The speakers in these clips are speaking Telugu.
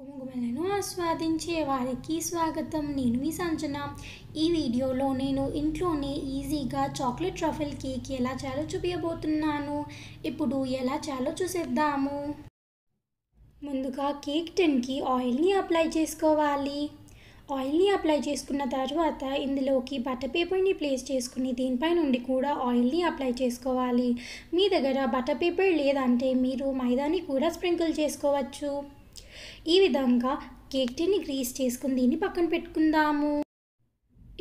గుమగుమలను ఆస్వాదించే వారికి స్వాగతం నేను మీ సంచన ఈ వీడియోలో నేను ఇంట్లోనే ఈజీగా చాక్లెట్ ట్రఫిల్ కేక్ ఎలా చేయాలో చూపించబోతున్నాను ఇప్పుడు ఎలా చేయాలో చూసేద్దాము ముందుగా కేక్ టెన్కి ఆయిల్ని అప్లై చేసుకోవాలి ఆయిల్ని అప్లై చేసుకున్న తర్వాత ఇందులోకి బట్టర్ పేపర్ని ప్లేస్ చేసుకుని దీనిపై నుండి కూడా ఆయిల్ని అప్లై చేసుకోవాలి మీ దగ్గర బట్టర్ పేపర్ లేదంటే మీరు మైదాని కూడా స్ప్రింకిల్ చేసుకోవచ్చు ఈ విధంగా కేక్ టీని గ్రీస్ చేసుకుని దీన్ని పక్కన పెట్టుకుందాము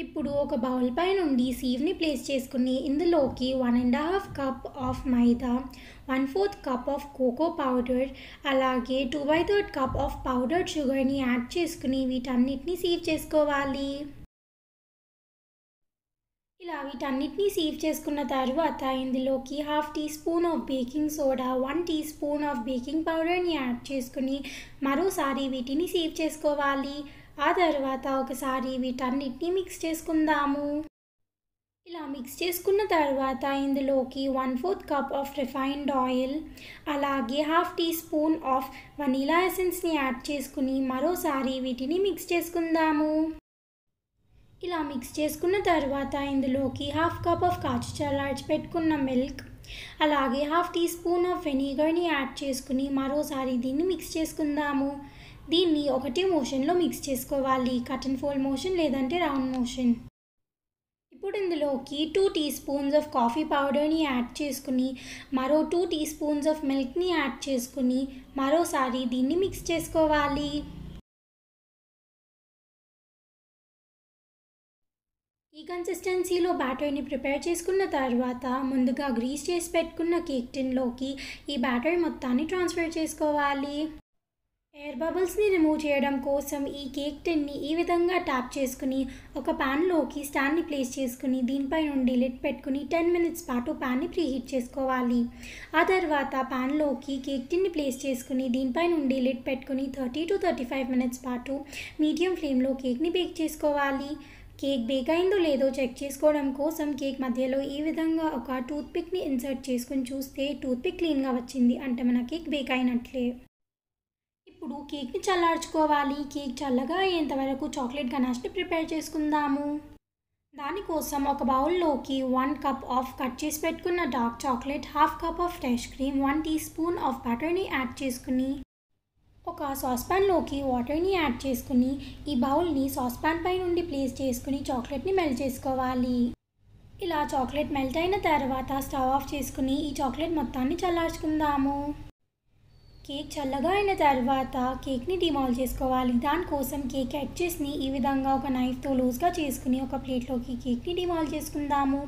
ఇప్పుడు ఒక బౌల్ పై నుండి సీవ్ని ప్లేస్ చేసుకుని ఇందులోకి one and half cup of maida one fourth cup of cocoa powder అలాగే two by third cup of powder షుగర్ని యాడ్ చేసుకుని వీటన్నిటిని సీవ్ చేసుకోవాలి ఇలా వీటన్నిటినీ సీవ్ చేసుకున్న తర్వాత ఇందులోకి half teaspoon of baking soda one teaspoon of baking పౌడర్ని యాడ్ చేసుకుని మరోసారి వీటిని సీవ్ చేసుకోవాలి ఆ తర్వాత ఒకసారి వీటన్నిటిని మిక్స్ చేసుకుందాము ఇలా మిక్స్ చేసుకున్న తర్వాత ఇందులోకి one fourth cup of refined oil అలాగే half teaspoon of vanilla ఎసెన్స్ని యాడ్ చేసుకుని మరోసారి వీటిని మిక్స్ చేసుకుందాము ఇలా మిక్స్ చేసుకున్న తర్వాత ఇందులోకి హాఫ్ కప్ ఆఫ్ కాచి చల్లార్చి పెట్టుకున్న మిల్క్ అలాగే హాఫ్ టీ స్పూన్ ఆఫ్ వెనిగర్ని యాడ్ చేసుకుని మరోసారి దీన్ని మిక్స్ చేసుకుందాము దీన్ని ఒకటే మోషన్లో మిక్స్ చేసుకోవాలి కటన్ ఫోల్ మోషన్ లేదంటే రౌండ్ మోషన్ ఇప్పుడు ఇందులోకి two teaspoons of coffee పౌడర్ని యాడ్ చేసుకుని మరో టూ టీ స్పూన్స్ ఆఫ్ మిల్క్ని యాడ్ చేసుకుని మరోసారి దీన్ని మిక్స్ చేసుకోవాలి ఈ కన్సిస్టెన్సీలో బ్యాటర్ని ప్రిపేర్ చేసుకున్న తర్వాత ముందుగా గ్రీస్ చేసి పెట్టుకున్న కేక్ టిన్లోకి ఈ బ్యాటర్ మొత్తాన్ని ట్రాన్స్ఫర్ చేసుకోవాలి ఎయిర్ బబుల్స్ని రిమూవ్ చేయడం కోసం ఈ కేక్ టిన్ని ఈ విధంగా ట్యాప్ చేసుకుని ఒక ప్యాన్లోకి స్టాండ్ని ప్లేస్ చేసుకుని దీనిపై నుండి లిట్ పెట్టుకుని టెన్ మినిట్స్ పాటు ప్యాన్ని ప్రీహీట్ చేసుకోవాలి ఆ తర్వాత ప్యాన్లోకి కేక్ టిన్ని ప్లేస్ చేసుకుని దీనిపై నుండి లిట్ పెట్టుకుని thirty to thirty five minutes పాటు మీడియం ఫ్లేమ్లో కేక్ని బేక్ చేసుకోవాలి కేక్ బేక్ అయిందో లేదో చెక్ చేసుకోవడం కోసం కేక్ మధ్యలో ఈ విధంగా ఒక టూత్పిక్ని ఇన్సర్ట్ చేసుకుని చూస్తే టూత్పిక్ క్లీన్గా వచ్చింది అంటే మన కేక్ బేక్ అయినట్లే ఇప్పుడు కేక్ని చల్లార్చుకోవాలి కేక్ చల్లగా అయ్యేంత వరకు చాక్లెట్ గనాష్ని ప్రిపేర్ చేసుకుందాము దానికోసం ఒక బౌల్లోకి వన్ కప్ ఆఫ్ కట్ చేసి పెట్టుకున్న dark chocolate half cup of fresh cream one teaspoon of బటర్ని యాడ్ చేసుకుని ఒక సాస్పాన్లోకి వాటర్ని యాడ్ చేసుకుని ఈ బౌల్ని సాస్పాన్ పై నుండి ప్లేస్ చేసుకుని చాక్లెట్ని మెల్ట్ చేసుకోవాలి ఇలా చాక్లెట్ మెల్ట్ అయిన తర్వాత స్టవ్ ఆఫ్ చేసుకుని ఈ చాక్లెట్ మొత్తాన్ని చల్లార్చుకుందాము కేక్ చల్లగా అయిన తర్వాత కేక్ని డిమాల్ చేసుకోవాలి దానికోసం కేక్ ఎడ్జెస్ని ఈ విధంగా ఒక నైఫ్తో లూజ్గా చేసుకుని ఒక ప్లేట్లోకి కేక్ని డిమాల్ చేసుకుందాము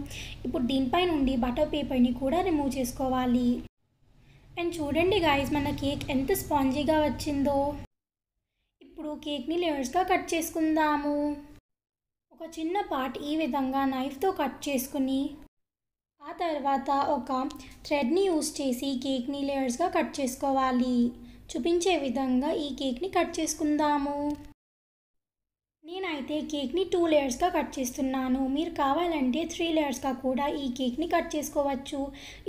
ఇప్పుడు దీనిపై నుండి బటర్ పేపర్ని కూడా రిమూవ్ చేసుకోవాలి అండ్ చూడండి గాయస్ మన కేక్ ఎంత స్పాంజీగా వచ్చిందో ఇప్పుడు కేక్ని లేయర్స్గా కట్ చేసుకుందాము ఒక చిన్న పార్ట్ ఈ విధంగా నైఫ్తో కట్ చేసుకుని ఆ తర్వాత ఒక థ్రెడ్ని యూస్ చేసి కేక్ని లేయర్స్గా కట్ చేసుకోవాలి చూపించే విధంగా ఈ కేక్ని కట్ చేసుకుందాము నేనైతే కేక్ని టూ లేయర్స్గా కట్ చేస్తున్నాను మీరు కావాలంటే త్రీ లేయర్స్గా కూడా ఈ కేక్ని కట్ చేసుకోవచ్చు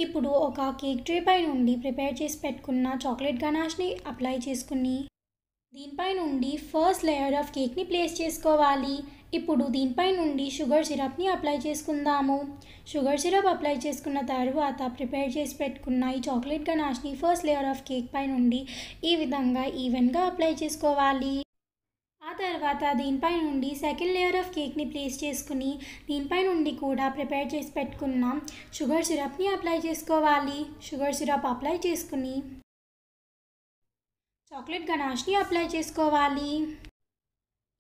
ఇప్పుడు ఒక కేక్ ట్రే పై నుండి ప్రిపేర్ చేసి పెట్టుకున్న చాక్లెట్ గనాష్ని అప్లై చేసుకుని దీనిపై నుండి ఫస్ట్ లేయర్ ఆఫ్ కేక్ని ప్లేస్ చేసుకోవాలి ఇప్పుడు దీనిపై నుండి షుగర్ సిరప్ని అప్లై చేసుకుందాము షుగర్ సిరప్ అప్లై చేసుకున్న తర్వాత ప్రిపేర్ చేసి పెట్టుకున్న ఈ చాక్లెట్ గనాష్ని ఫస్ట్ లేయర్ ఆఫ్ కేక్ పై నుండి ఈ విధంగా ఈవెన్గా అప్లై చేసుకోవాలి తర్వాత దీనిపై నుండి సెకండ్ లేయర్ ఆఫ్ కేక్ని ప్లేస్ చేసుకుని దీనిపై నుండి కూడా ప్రిపేర్ చేసి పెట్టుకున్నాం షుగర్ సిరప్ని అప్లై చేసుకోవాలి షుగర్ సిరప్ అప్లై చేసుకుని చాక్లెట్ గణాష్ని అప్లై చేసుకోవాలి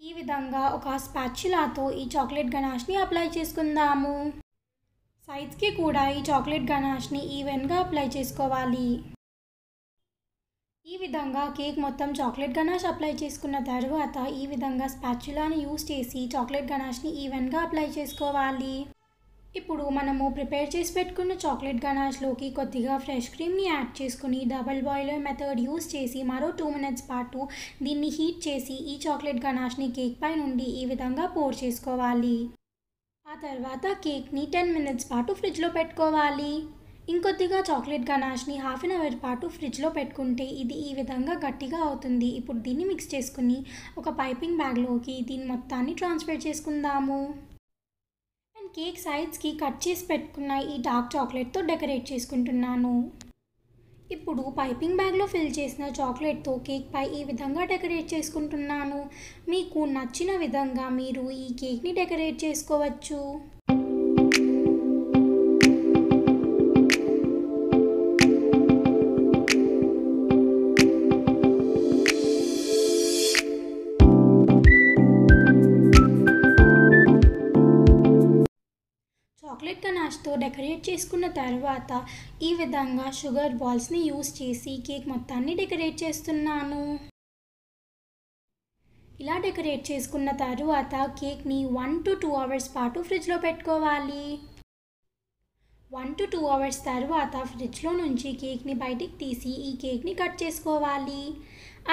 ఈ విధంగా ఒక స్పాచ్యులాతో ఈ చాక్లెట్ గణాష్ని అప్లై చేసుకుందాము సైజ్కి కూడా ఈ చాక్లెట్ గణాష్ని ఈవెన్గా అప్లై చేసుకోవాలి ఈ విధంగా కేక్ మొత్తం చాక్లెట్ గణాష్ అప్లై చేసుకున్న తర్వాత ఈ విధంగా స్పాచులాని యూస్ చేసి చాక్లెట్ గణాష్ని ఈవెన్గా అప్లై చేసుకోవాలి ఇప్పుడు మనము ప్రిపేర్ చేసి పెట్టుకున్న చాక్లెట్ గణాష్లోకి కొద్దిగా ఫ్రెష్ క్రీమ్ని యాడ్ చేసుకుని డబల్ బాయిలర్ మెథడ్ యూస్ చేసి మరో టూ మినిట్స్ పాటు దీన్ని హీట్ చేసి ఈ చాక్లెట్ గణాష్ని కేక్ పై నుండి ఈ విధంగా పోర్ చేసుకోవాలి ఆ తర్వాత కేక్ని టెన్ మినిట్స్ పాటు ఫ్రిడ్జ్లో పెట్టుకోవాలి ఇంకొద్దిగా చాక్లెట్ గణాష్ని హాఫ్ అన్ అవర్ పాటు ఫ్రిడ్జ్లో పెట్టుకుంటే ఇది ఈ విధంగా గట్టిగా అవుతుంది ఇప్పుడు దీన్ని మిక్స్ చేసుకుని ఒక పైపింగ్ బ్యాగ్లోకి దీని మొత్తాన్ని ట్రాన్స్ఫర్ చేసుకుందాము అండ్ కేక్ సైడ్స్కి కట్ చేసి పెట్టుకున్న ఈ డార్క్ చాక్లెట్తో డెకరేట్ చేసుకుంటున్నాను ఇప్పుడు పైపింగ్ బ్యాగ్లో ఫిల్ చేసిన చాక్లెట్తో కేక్ పై ఈ విధంగా డెకరేట్ చేసుకుంటున్నాను మీకు నచ్చిన విధంగా మీరు ఈ కేక్ని డెకరేట్ చేసుకోవచ్చు చాక్లెట్ గనాష్తో డెకరేట్ చేసుకున్న తర్వాత ఈ విధంగా షుగర్ బాల్స్ని యూస్ చేసి కేక్ మొత్తాన్ని డెకరేట్ చేస్తున్నాను ఇలా డెకరేట్ చేసుకున్న తరువాత కేక్ని వన్ టు టూ అవర్స్ పాటు ఫ్రిడ్జ్లో పెట్టుకోవాలి వన్ టు టూ అవర్స్ తర్వాత ఫ్రిడ్జ్లో నుంచి కేక్ని బయటికి తీసి ఈ కేక్ని కట్ చేసుకోవాలి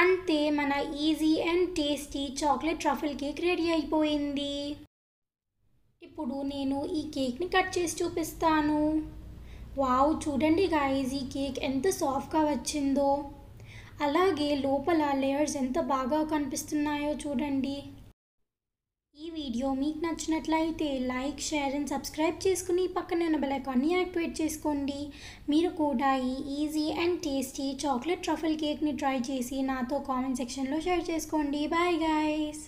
అంతే మన easy and tasty chocolate truffle cake ready అయిపోయింది ఇప్పుడు నేను ఈ కేక్ని కట్ చేసి చూపిస్తాను వావ్ చూడండి గాయజ్ ఈ కేక్ ఎంత సాఫ్ట్గా వచ్చిందో అలాగే లోపల లేయర్స్ ఎంత బాగా కనిపిస్తున్నాయో చూడండి ఈ వీడియో మీకు నచ్చినట్లయితే లైక్ షేర్ అండ్ సబ్స్క్రైబ్ చేసుకుని పక్కనే ఉన్న బెలైకాన్ని యాక్టివేట్ చేసుకోండి మీరు కూడా ఈ easy and tasty chocolate truffle కేక్ని ట్రై చేసి నాతో కామెంట్ సెక్షన్లో షేర్ చేసుకోండి బాయ్ గాయస్